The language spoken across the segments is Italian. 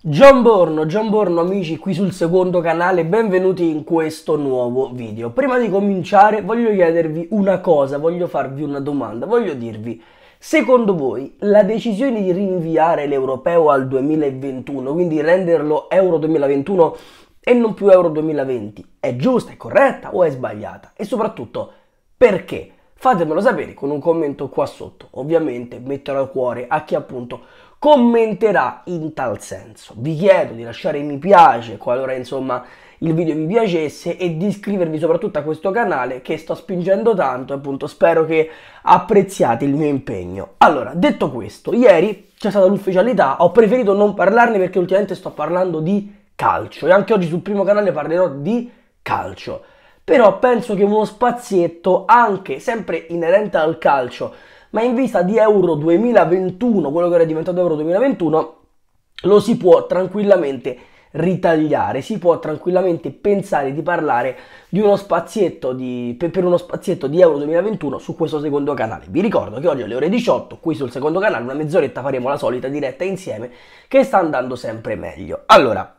John Borno, John Borno amici qui sul secondo canale, benvenuti in questo nuovo video. Prima di cominciare voglio chiedervi una cosa, voglio farvi una domanda, voglio dirvi, secondo voi la decisione di rinviare l'europeo al 2021, quindi renderlo Euro 2021 e non più Euro 2020, è giusta, è corretta o è sbagliata? E soprattutto perché? Fatemelo sapere con un commento qua sotto, ovviamente metterò a cuore a chi appunto commenterà in tal senso. Vi chiedo di lasciare mi piace qualora insomma il video vi piacesse e di iscrivervi soprattutto a questo canale che sto spingendo tanto appunto spero che apprezziate il mio impegno. Allora, detto questo, ieri c'è stata l'ufficialità, ho preferito non parlarne perché ultimamente sto parlando di calcio e anche oggi sul primo canale parlerò di calcio. Però penso che uno spazietto anche sempre inerente al calcio ma in vista di Euro 2021, quello che era diventato Euro 2021, lo si può tranquillamente ritagliare, si può tranquillamente pensare di parlare di uno spazietto di, per uno spazietto di Euro 2021 su questo secondo canale. Vi ricordo che oggi alle ore 18 qui sul secondo canale una mezz'oretta faremo la solita diretta insieme che sta andando sempre meglio. Allora,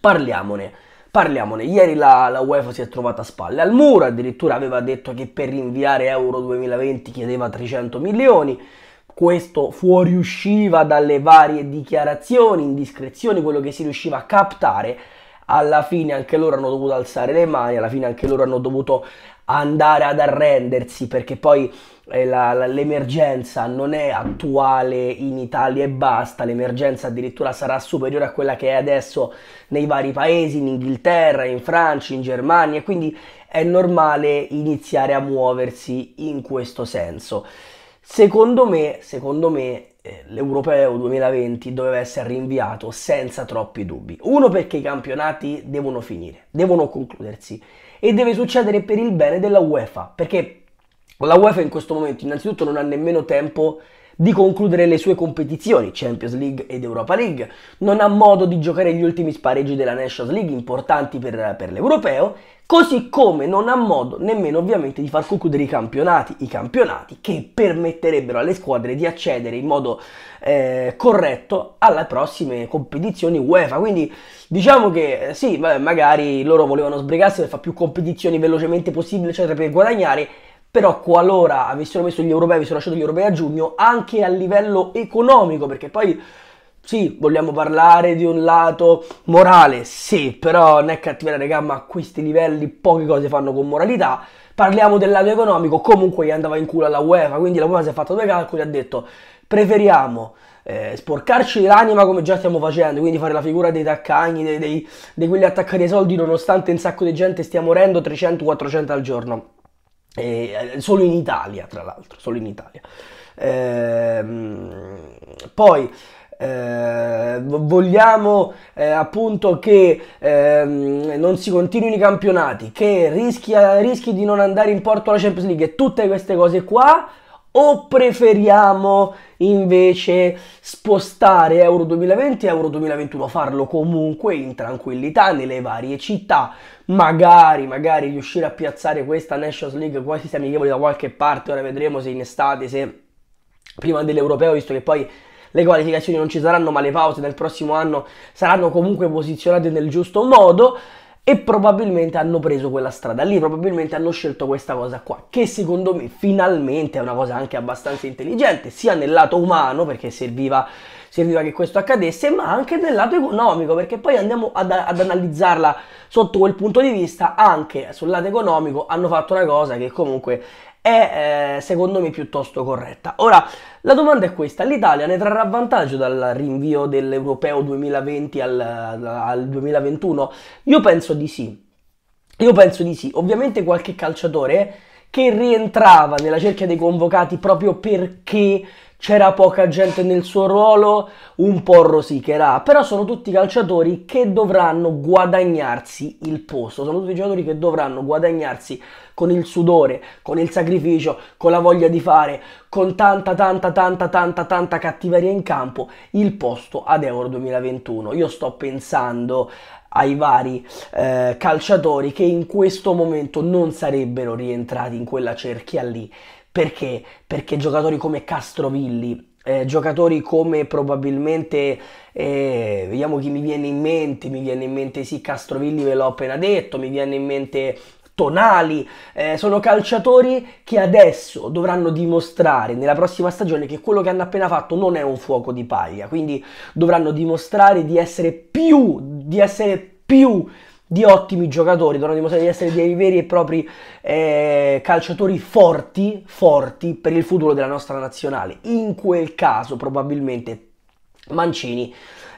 parliamone. Parliamone, ieri la, la, UEFA si è trovata a spalle al muro, addirittura aveva detto che per rinviare Euro 2020 chiedeva 300 milioni, questo fuoriusciva dalle varie dichiarazioni, indiscrezioni, quello che si riusciva a captare, alla fine anche loro hanno dovuto alzare le mani, alla fine anche loro hanno dovuto andare ad arrendersi perché poi eh, la, la, l'emergenza non è attuale in Italia e basta, l'emergenza addirittura sarà superiore a quella che è adesso nei vari paesi, in Inghilterra, in Francia, in Germania, quindi è normale iniziare a muoversi in questo senso. Secondo me, secondo me eh, l'Europeo 2020 doveva essere rinviato senza troppi dubbi. Uno perché i campionati devono finire, devono concludersi e deve succedere per il bene della UEFA, perché la UEFA in questo momento innanzitutto non ha nemmeno tempo di concludere le sue competizioni, Champions League ed Europa League, non ha modo di giocare gli ultimi spareggi della Nations League importanti per, per l'europeo, così come non ha modo nemmeno ovviamente di far concludere i campionati, i campionati che permetterebbero alle squadre di accedere in modo eh, corretto alle prossime competizioni UEFA, quindi diciamo che eh, sì, magari loro volevano sbrigarsi per fare più competizioni velocemente possibile, eccetera, per guadagnare però qualora avessero messo gli europei, avessero lasciato gli europei a giugno, anche a livello economico, perché poi sì, vogliamo parlare di un lato morale, sì, però non è cattiveria, regà, ma a questi livelli poche cose fanno con moralità. Parliamo del lato economico, comunque gli andava in culo alla UEFA, quindi la UEFA si è fatta due calcoli e ha detto preferiamo eh, sporcarci l'anima come già stiamo facendo, quindi fare la figura dei taccagni, dei, dei, di quelli attaccati ai soldi nonostante un sacco di gente stia morendo 300-400 al giorno eh, solo in Italia, tra l'altro, solo in Italia. Eh, poi eh, vogliamo eh, appunto che ehm, non si continuino i campionati, che rischi, rischi, di non andare in porto alla Champions League e tutte queste cose qua, o preferiamo invece spostare Euro 2020 e Euro 2021, farlo comunque in tranquillità nelle varie città, magari, magari riuscire a piazzare questa Nations League quasi se amichevole da qualche parte, ora vedremo se in estate, se prima dell'Europeo, visto che poi le qualificazioni non ci saranno, ma le pause del prossimo anno saranno comunque posizionate nel giusto modo e probabilmente hanno preso quella strada lì, probabilmente hanno scelto questa cosa qua, che secondo me finalmente è una cosa anche abbastanza intelligente, sia nel lato umano, perché serviva, serviva che questo accadesse, ma anche nel lato economico, perché poi andiamo ad, ad, analizzarla sotto quel punto di vista, anche sul lato economico hanno fatto una cosa che comunque è eh, secondo me piuttosto corretta. Ora, la domanda è questa, l'Italia ne trarrà vantaggio dal rinvio dell'Europeo 2020 al, al 2021? Io penso di sì, io penso di sì. Ovviamente qualche calciatore che rientrava nella cerchia dei convocati proprio perché c'era poca gente nel suo ruolo, un po' rosicherà, però sono tutti calciatori che dovranno guadagnarsi il posto, sono tutti giocatori che dovranno guadagnarsi con il sudore, con il sacrificio, con la voglia di fare, con tanta tanta tanta tanta tanta cattiveria in campo il posto ad Euro 2021. Io sto pensando ai vari eh, calciatori che in questo momento non sarebbero rientrati in quella cerchia lì. Perché? Perché giocatori come Castrovilli, eh, giocatori come probabilmente, eh, vediamo chi mi viene in mente, mi viene in mente sì Castrovilli ve l'ho appena detto, mi viene in mente Tonali, eh, sono calciatori che adesso dovranno dimostrare nella prossima stagione che quello che hanno appena fatto non è un fuoco di paglia, quindi dovranno dimostrare di essere più di essere più di ottimi giocatori, dovranno dimostrare di essere dei veri e propri eh, calciatori forti, forti per il futuro della nostra nazionale. In quel caso probabilmente Mancini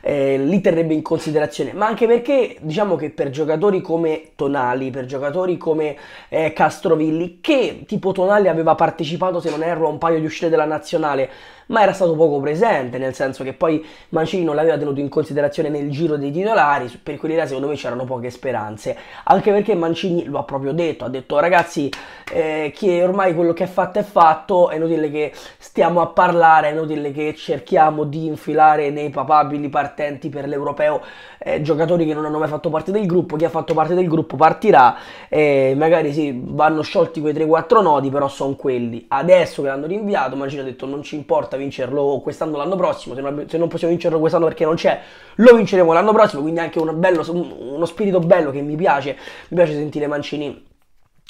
eh, li terrebbe in considerazione, ma anche perché diciamo che per giocatori come Tonali, per giocatori come eh, Castrovilli, che tipo Tonali aveva partecipato se non erro a un paio di uscite della nazionale, ma era stato poco presente, nel senso che poi Mancini non l'aveva tenuto in considerazione nel giro dei titolari, per quelli là secondo me c'erano poche speranze, anche perché Mancini lo ha proprio detto, ha detto ragazzi eh, che ormai quello che è fatto è fatto, è inutile che stiamo a parlare, è inutile che cerchiamo di infilare nei papabili partiti attenti per l'Europeo, eh, giocatori che non hanno mai fatto parte del gruppo, chi ha fatto parte del gruppo partirà e magari sì, vanno sciolti quei 3-4 nodi, però sono quelli. Adesso che l'hanno rinviato, Mancini ha detto non ci importa vincerlo quest'anno o l'anno prossimo, se non, se non, possiamo vincerlo quest'anno perché non c'è, lo vinceremo l'anno prossimo, quindi anche un bello, uno spirito bello che mi piace, mi piace sentire Mancini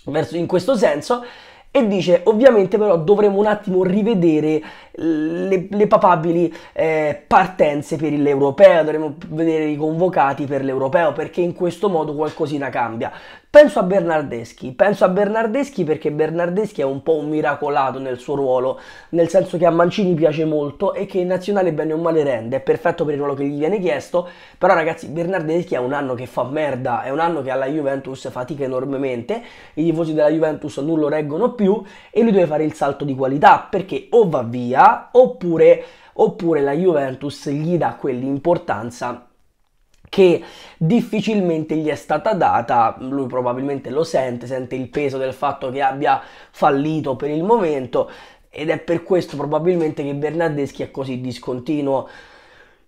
verso, in questo senso e dice ovviamente però dovremo un attimo rivedere le, le papabili eh, partenze per l'europeo, dovremo vedere i convocati per l'europeo perché in questo modo qualcosina cambia. Penso a Bernardeschi, penso a Bernardeschi perché Bernardeschi è un po' un miracolato nel suo ruolo, nel senso che a Mancini piace molto e che in nazionale bene o male rende, è perfetto per il ruolo che gli viene chiesto, però ragazzi Bernardeschi è un anno che fa merda, è un anno che alla Juventus fatica enormemente, i tifosi della Juventus non lo reggono più e lui deve fare il salto di qualità perché o va via oppure, oppure la Juventus gli dà quell'importanza che difficilmente gli è stata data, lui probabilmente lo sente, sente il peso del fatto che abbia fallito per il momento ed è per questo probabilmente che Bernardeschi è così discontinuo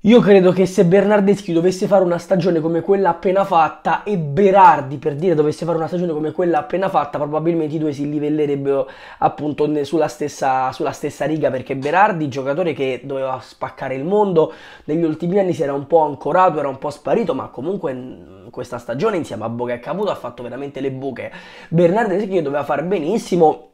io credo che se Bernardeschi dovesse fare una stagione come quella appena fatta e Berardi per dire dovesse fare una stagione come quella appena fatta, probabilmente i due si livellerebbero appunto sulla stessa, sulla stessa riga perché Berardi, giocatore che doveva spaccare il mondo, negli ultimi anni si era un po' ancorato, era un po' sparito, ma comunque questa stagione insieme a Boca e Caputo ha fatto veramente le buche. Bernardeschi doveva far benissimo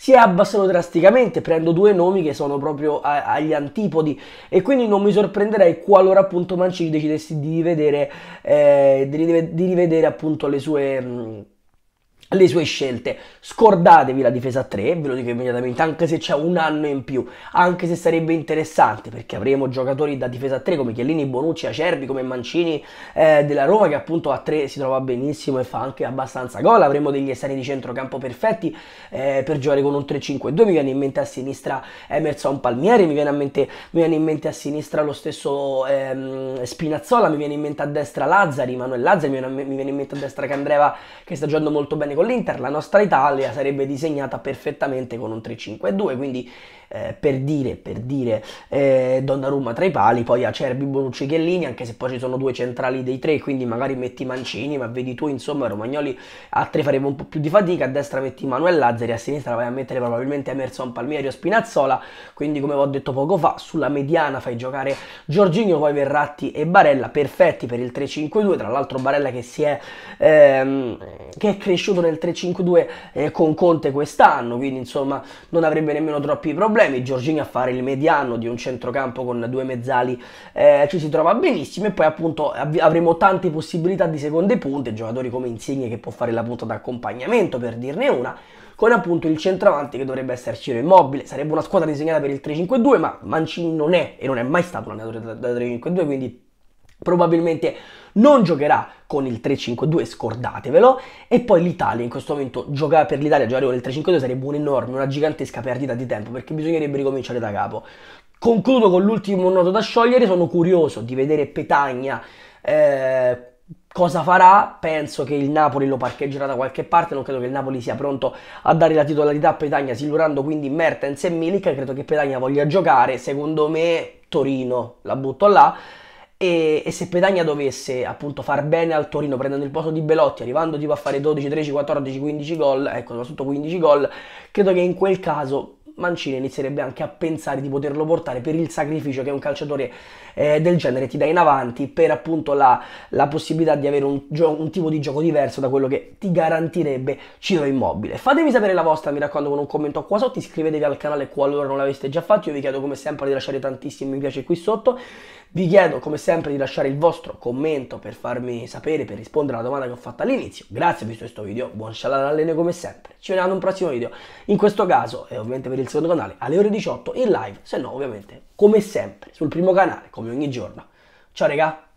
si abbassano drasticamente. Prendo due nomi che sono proprio a, agli antipodi e quindi non mi sorprenderei qualora appunto Mancini decidesse di rivedere, eh, di rivedere, appunto le sue... Mh, mm, le sue scelte. Scordatevi la difesa 3, ve lo dico immediatamente, anche se c'è un anno in più, anche se sarebbe interessante, perché avremo giocatori da difesa 3 come Chiellini, Bonucci, Acerbi, come Mancini eh, della Roma, che appunto a 3 si trova benissimo e fa anche abbastanza gol. Avremo degli esterni di centrocampo perfetti eh, per giocare con un 3-5-2. Mi viene in mente a sinistra Emerson Palmieri, mi viene, mente, mi viene in mente a sinistra lo stesso ehm, Spinazzola, mi viene in mente a destra Lazzari, Manuel Lazzari, mi viene, mi viene in mente a destra Candreva che sta giocando molto bene con l'Inter, la nostra Italia sarebbe disegnata perfettamente con un 3-5-2, quindi eh, per dire, per dire eh, Donnarumma tra i pali, poi Acerbi, Bonucci, Chiellini, anche se poi ci sono due centrali dei tre, quindi magari metti Mancini, ma vedi tu insomma Romagnoli a tre faremo un po' più di fatica, a destra metti Manuel Lazzari, a sinistra vai a mettere probabilmente Emerson Palmieri o Spinazzola, quindi come ho detto poco fa, sulla mediana fai giocare Giorginio, poi Verratti e Barella, perfetti per il 3-5-2, tra l'altro Barella che si è, ehm, che è cresciuto nel 3-5-2 eh, con Conte quest'anno, quindi insomma non avrebbe nemmeno troppi problemi, problemi, Giorgini a fare il mediano di un centrocampo con due mezzali eh, ci si trova benissimo e poi appunto av- avremo tante possibilità di seconde punte, giocatori come Insigne che può fare la punta d'accompagnamento per dirne una, con appunto il centravanti che dovrebbe essere Ciro Immobile. Sarebbe una squadra disegnata per il 3-5-2, ma Mancini non è e non è mai stato un allenatore da, da 3-5-2, quindi probabilmente non giocherà con il 3-5-2, scordatevelo. E poi l'Italia, in questo momento, giocare per l'Italia, giocare con il 3-5-2 sarebbe un'enorme, una gigantesca perdita di tempo perché bisognerebbe ricominciare da capo. Concludo con l'ultimo nodo da sciogliere, sono curioso di vedere Petagna. Eh, cosa farà? Penso che il Napoli lo parcheggerà da qualche parte, non credo che il Napoli sia pronto a dare la titolarità a Petagna, silurando quindi Mertens e Milik, credo che Petagna voglia giocare, secondo me Torino, la butto là, e, e, se Pedagna dovesse appunto far bene al Torino prendendo il posto di Belotti, arrivando tipo a fare 12, 13, 14, 15 gol, ecco soprattutto 15 gol, credo che in quel caso Mancini inizierebbe anche a pensare di poterlo portare per il sacrificio che un calciatore eh, del genere ti dà in avanti, per appunto la, la possibilità di avere un, gio- un, tipo di gioco diverso da quello che ti garantirebbe Ciro Immobile. Fatemi sapere la vostra, mi raccomando, con un commento qua sotto, iscrivetevi al canale qualora non l'aveste già fatto, io vi chiedo come sempre di lasciare tantissimi mi piace qui sotto, vi chiedo come sempre di lasciare il vostro commento per farmi sapere, per rispondere alla domanda che ho fatto all'inizio. Grazie per questo video, buon shalala allene come sempre, ci vediamo in un prossimo video, in questo caso e ovviamente per il secondo canale alle ore 18 in live, se no ovviamente come sempre sul primo canale, come ogni giorno. Ciao regà!